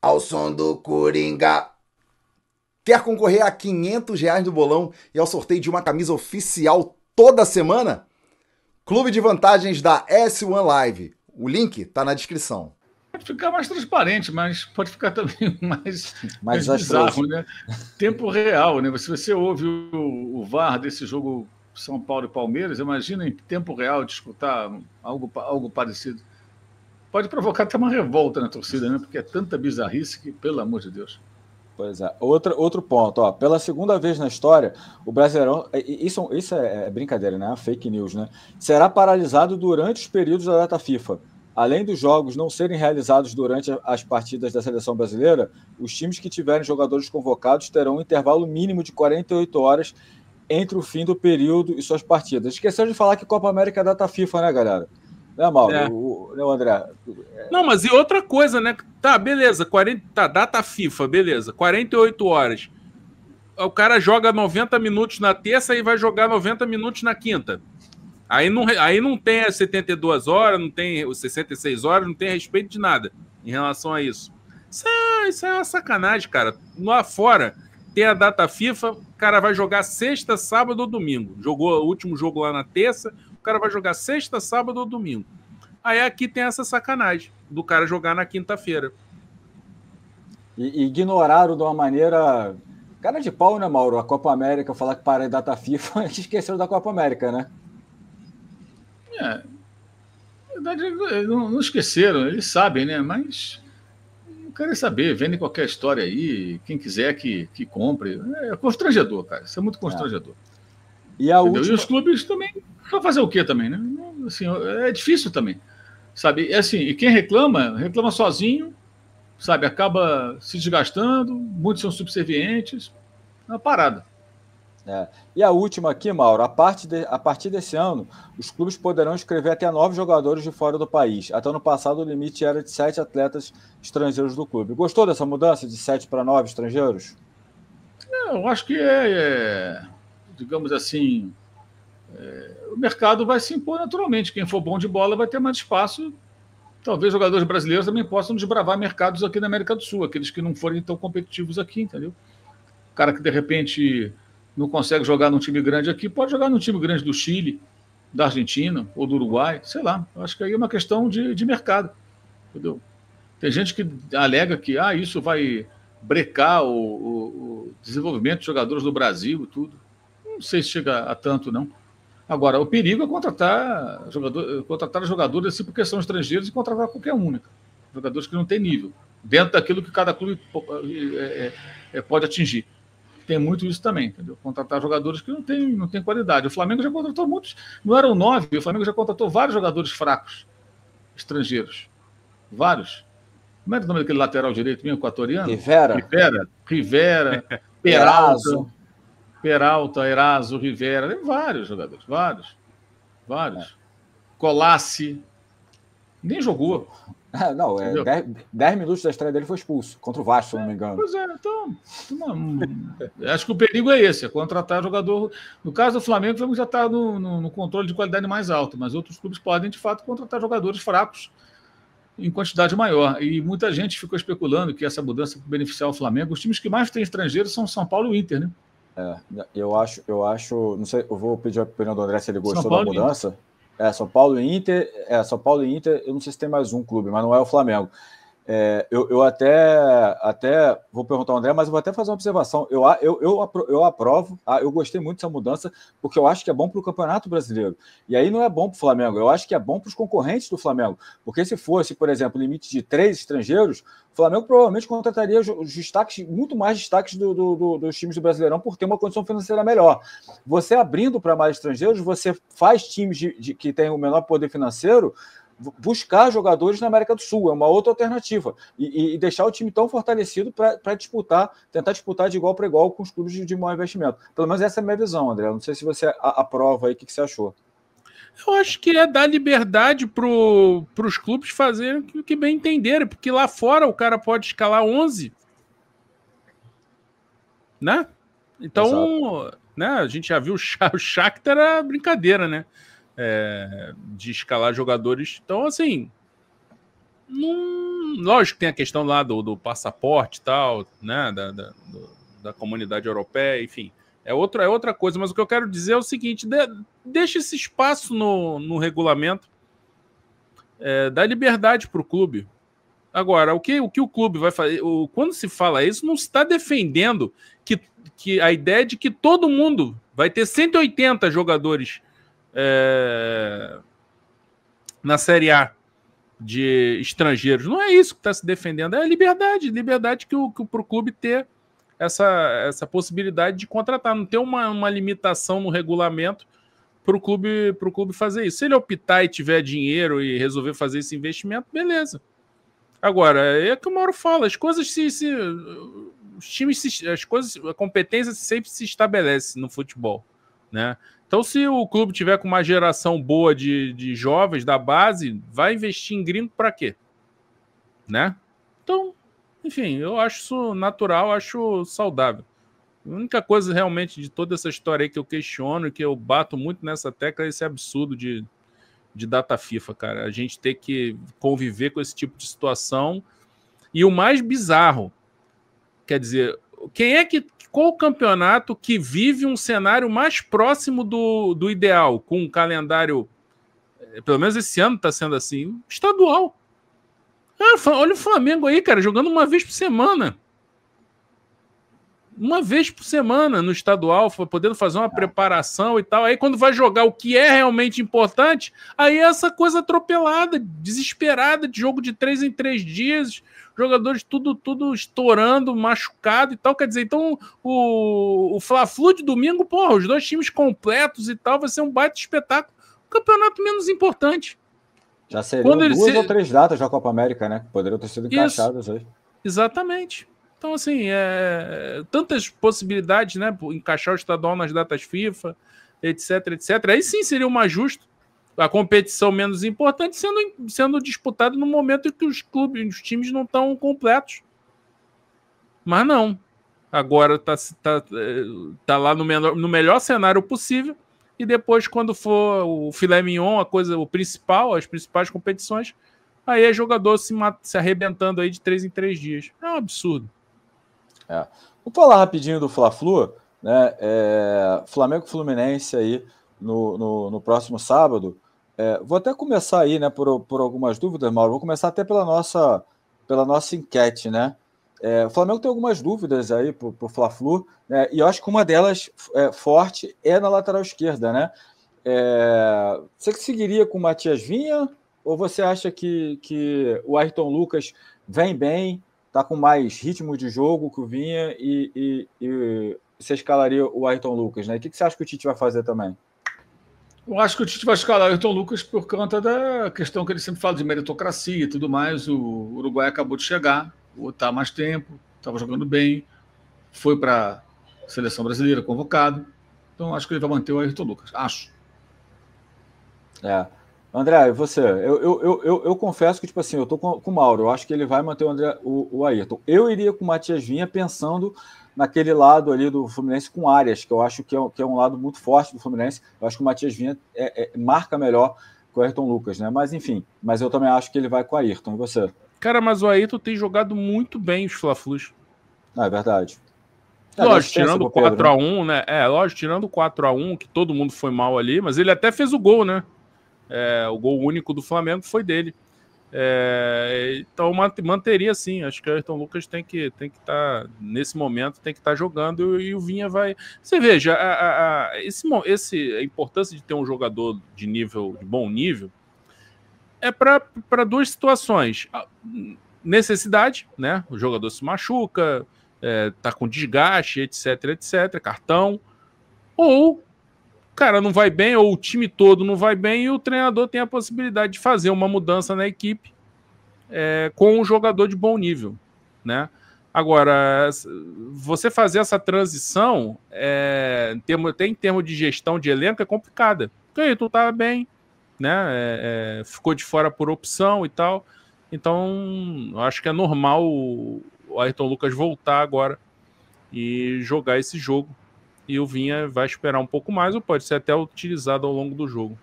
ao som do Coringa. Quer concorrer a 500 reais do bolão e ao sorteio de uma camisa oficial toda semana? Clube de Vantagens da S1 Live. O link está na descrição. Pode ficar mais transparente, mas pode ficar também mais, mais, mais bizarro, né? Tempo real, né? Se você ouve o, o VAR desse jogo são Paulo e Palmeiras, imagina em tempo real de escutar algo, algo parecido pode provocar até uma revolta na torcida, né? Porque é tanta bizarrice que, pelo amor de Deus. Pois é. Outro outro ponto, ó. Pela segunda vez na história, o Brasileirão. É, isso, isso é, é brincadeira, né? Fake news, né? Será paralisado durante os períodos da data FIFA. Além dos jogos não serem realizados durante as partidas da seleção brasileira, os times que tiverem jogadores convocados terão um intervalo mínimo de 48 horas entre o fim do período e suas partidas. Esqueceu de falar que Copa América é data FIFA, né, galera? Né, Mauro? É. O, o, né, André? É, não, mas e outra coisa, né? Tá, beleza, 40, tá, data FIFA, beleza, 48 horas. O cara joga 90 minutos na terça e vai jogar 90 minutos na quinta. Aí não, aí não tem as 72 horas, não tem 66 horas, não tem respeito de nada em relação a isso. Isso é, isso é uma sacanagem, cara. Lá fora, tem a data FIFA, o cara vai jogar sexta, sábado ou domingo. Jogou o último jogo lá na terça, o cara vai jogar sexta, sábado ou domingo. Aí aqui tem essa sacanagem do cara jogar na quinta-feira. E, ignoraram de uma maneira. Cara de pau, né, Mauro? A Copa América, falar que para em data FIFA, a gente esqueceu da Copa América, né? É. Na verdade, não, não esqueceram, eles sabem, né? Mas não querem saber, vendem qualquer história aí, quem quiser que, que compre. É, é constrangedor, cara. Isso é muito é. constrangedor. É. E, a última... e os clubes também. Pra fazer o quê também, né? Assim, é difícil também. Sabe? É assim, e quem reclama, reclama sozinho, sabe? Acaba se desgastando, muitos são subservientes, é uma parada. É. E a última aqui, Mauro, a, parte de, a partir desse ano, os clubes poderão escrever até nove jogadores de fora do país. Até ano passado, o limite era de sete atletas estrangeiros do clube. Gostou dessa mudança de sete para nove estrangeiros? É, eu acho que é, é digamos assim, é, o mercado vai se impor naturalmente. Quem for bom de bola vai ter mais espaço. Talvez jogadores brasileiros também possam desbravar mercados aqui na América do Sul, aqueles que não forem tão competitivos aqui, entendeu? O cara que de repente não consegue jogar num time grande aqui, pode jogar num time grande do Chile, da Argentina ou do Uruguai, sei lá. Eu acho que aí é uma questão de, de mercado, entendeu? Tem gente que alega que ah, isso vai brecar o, o, o desenvolvimento de jogadores do Brasil, tudo. Não sei se chega a tanto, não. Agora, o perigo é contratar jogador, é contratar jogadores assim porque são estrangeiros e contratar qualquer um, né, Jogadores que não têm nível, dentro daquilo que cada clube é é, é, é, pode atingir. Tem muito isso também, entendeu? Contratar jogadores que não têm não tem qualidade. O Flamengo já contratou muitos, não eram nove, o Flamengo já contratou vários jogadores fracos, estrangeiros. Vários. Como é o nome daquele lateral direito mesmo, equatoriano? Rivera. Rivera, Rivera Peralta. Peralta, Eraso, Rivera, vários jogadores, vários. Vários. É. Nem jogou. É, não, 10 é, minutos da estreia dele foi expulso, contra o Vasco, se não me engano. Pois é, então. acho que o perigo é esse, é contratar jogador. No caso do Flamengo, o Flamengo já está no, no, no, controle de qualidade mais alto, mas outros clubes podem, de fato, contratar jogadores fracos em quantidade maior. E muita gente ficou especulando que essa mudança beneficiar o Flamengo. Os times que mais têm estrangeiros são São Paulo e Inter, né? É, eu acho, eu acho, não sei, eu vou pedir a opinião do André se ele gostou da mudança. É, São Paulo e Inter, é, São Paulo e Inter, eu não sei se tem mais um clube, mas não é o Flamengo. É, eu, eu, até, até vou perguntar ao André, mas eu vou até fazer uma observação. Eu, eu, eu, eu aprovo, tá? eu gostei muito dessa mudança, porque eu acho que é bom para o Campeonato Brasileiro. E aí não é bom para o Flamengo, eu acho que é bom para os concorrentes do Flamengo. Porque se fosse, por exemplo, limite de três estrangeiros, o Flamengo provavelmente contrataria os destaques, muito mais destaques do, do, do, dos times do Brasileirão por ter uma condição financeira melhor. Você abrindo para mais estrangeiros, você faz times de, de, que têm o menor poder financeiro buscar jogadores na América do Sul, é uma outra alternativa. E, e deixar o time tão fortalecido para disputar, tentar disputar de igual para igual com os clubes de, de maior investimento. Pelo menos essa é a minha visão, André. Não sei se você aprova aí o que, que você achou. Eu acho que é dar liberdade para os clubes fazerem o que bem entenderem, porque lá fora o cara pode escalar 11. Né? Então, Exato. né, a gente já viu o Shakhtar era é brincadeira, né? é, de escalar jogadores. Então, assim, lógico que tem a questão lá do, do passaporte e tal, né? Da, da, do, da, comunidade europeia, enfim. É outra, é outra coisa, mas o que eu quero dizer é o seguinte: de, deixa esse espaço no, no regulamento, é, dá liberdade para o clube. Agora, o que, o que o clube vai fazer? O, quando se fala isso, não se está defendendo que, que a ideia de que todo mundo vai ter 180 jogadores é, na Série A de estrangeiros. Não é isso que está se defendendo, é a liberdade, liberdade que o, que o clube ter essa, essa possibilidade de contratar, não ter uma, uma limitação no regulamento para o clube, clube fazer isso. Se ele optar e tiver dinheiro e resolver fazer esse investimento, beleza. Agora, é que o Mauro fala, as coisas se. se os times, se, as coisas, a competência sempre se estabelece no futebol, né? Então, se o clube tiver com uma geração boa de, de jovens da base, vai investir em gringo para quê? Né? Então, enfim, eu acho isso natural, acho saudável. A única coisa realmente de toda essa história aí que eu questiono e que eu bato muito nessa tecla é esse absurdo de, de data FIFA, cara. A gente ter que conviver com esse tipo de situação. E o mais bizarro, quer dizer, quem é que. Qual o campeonato que vive um cenário mais próximo do, do ideal, com um calendário. Eh, pelo menos esse ano está sendo assim, estadual. É, olha o Flamengo aí, cara, jogando uma vez por semana uma vez por semana no estadual, podendo fazer uma preparação e tal. Aí quando vai jogar o que é realmente importante, aí é essa coisa atropelada, desesperada, de jogo de três em três dias, jogadores tudo tudo estourando, machucado e tal. Quer dizer, então o, o Fla-Flu de domingo, porra, os dois times completos e tal, vai ser um baita espetáculo. Um campeonato menos importante. Já seriam Quando duas ou três datas da Copa América, né? Poderiam ter sido encaixadas aí Exatamente. Então, assim, é, é, tantas possibilidades, né? Encaixar o estadual nas datas FIFA, etc, etc. Aí sim seria o mais justo. A competição menos importante sendo, sendo disputada no momento em que os clubes, os times não estão completos. Mas não. Agora está tá, tá, é, tá lá no, menor, no melhor cenário possível. E depois, quando for o filé mignon, a coisa, o principal, as principais competições, aí é jogador se, se arrebentando aí de três em três dias. É um absurdo. É. Vou falar rapidinho do Fla-Flu, né? É, Flamengo Fluminense aí no, no, no próximo sábado. É, vou até começar aí, né, por, por algumas dúvidas, Mauro. Vou começar até pela nossa, pela nossa enquete, né? É, o Flamengo tem algumas dúvidas aí para o Fla-Flu, né? e eu acho que uma delas é, forte é na lateral esquerda, né? É, você que seguiria com o Matias Vinha ou você acha que, que o Ayrton Lucas vem bem tá com mais ritmo de jogo que o Vinha e, e, e você escalaria o Ayrton Lucas, né? O que, que você acha que o Tite vai fazer também? Eu acho que o Tite vai escalar o Ayrton Lucas por conta da questão que ele sempre fala de meritocracia e tudo mais. O Uruguai acabou de chegar, está mais tempo, estava jogando bem, foi para a seleção brasileira convocado. Então acho que ele vai manter o Ayrton Lucas, acho. É. André, você, eu, eu, eu, eu, confesso que, tipo assim, eu tô com, com o Mauro, eu acho que ele vai manter o André, o, o Ayrton. Eu iria com o Matias Vinha pensando naquele lado ali do Fluminense com áreas, que eu acho que é, que é um lado muito forte do Fluminense. Eu acho que o Matias Vinha é, é, marca melhor que o Ayrton Lucas, né? Mas enfim, mas eu também acho que ele vai com o Ayrton. E você? Cara, mas o Ayrton tem jogado muito bem os Fla-Flus. Ah, é verdade. É, lógico, tirando 4x1, né? né? É, lógico, tirando o 4x1, que todo mundo foi mal ali, mas ele até fez o gol, né? É, o gol único do Flamengo foi dele. É, então manteria sim. Acho que o Ayrton Lucas tem que tem que estar tá, nesse momento tem que estar tá jogando e, e, o Vinha vai. Você veja a, a, a, esse, esse a importância de ter um jogador de nível de bom nível é para duas situações. Necessidade, né? O jogador se machuca, é, tá com desgaste, etc, etc, cartão ou cara não vai bem, ou o time todo não vai bem, e o treinador tem a possibilidade de fazer uma mudança na equipe é, com um jogador de bom nível, né? Agora, você fazer essa transição, é, em termo, até em termos de gestão de elenco, é complicada. Porque aí tu tá bem, né? É, é ficou de fora por opção e tal. Então, acho que é normal o Ayrton Lucas voltar agora e jogar esse jogo e o Vinha vai esperar um pouco mais ou pode ser até utilizado ao longo do jogo.